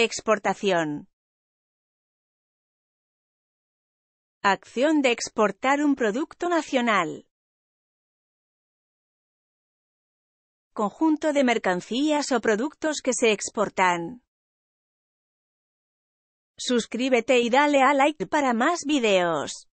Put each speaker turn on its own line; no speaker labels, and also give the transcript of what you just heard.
Exportación.
Acción de exportar un producto nacional. Conjunto de mercancías o productos que se exportan. Suscríbete y dale a like para más
videos.